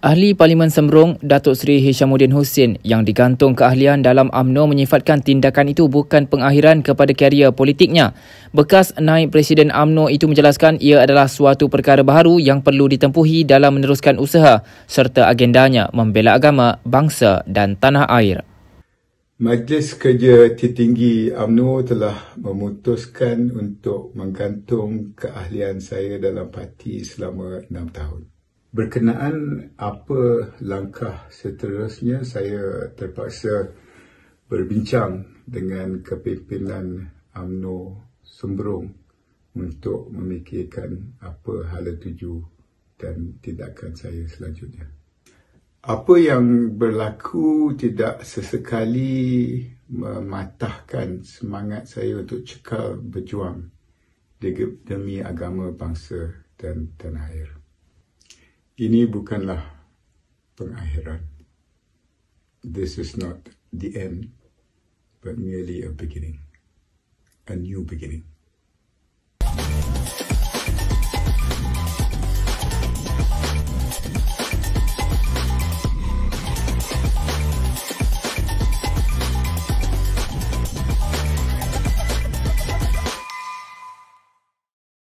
Ahli Parlimen Semrong, Datuk Seri Hishamuddin Hussein yang digantung keahlian dalam UMNO menyifatkan tindakan itu bukan pengakhiran kepada karier politiknya. Bekas naib Presiden UMNO itu menjelaskan ia adalah suatu perkara baru yang perlu ditempuhi dalam meneruskan usaha serta agendanya membela agama, bangsa dan tanah air. Majlis Kerja Tertinggi UMNO telah memutuskan untuk menggantung keahlian saya dalam parti selama enam tahun. Berkenaan apa langkah seterusnya, saya terpaksa berbincang dengan kepimpinan UMNO Sembrong untuk memikirkan apa hal tuju dan tindakan saya selanjutnya. Apa yang berlaku tidak sesekali mematahkan semangat saya untuk cekal berjuang demi agama, bangsa dan tanah air ini bukanlah pengakhiran. This is not the end, but merely a beginning, a new beginning.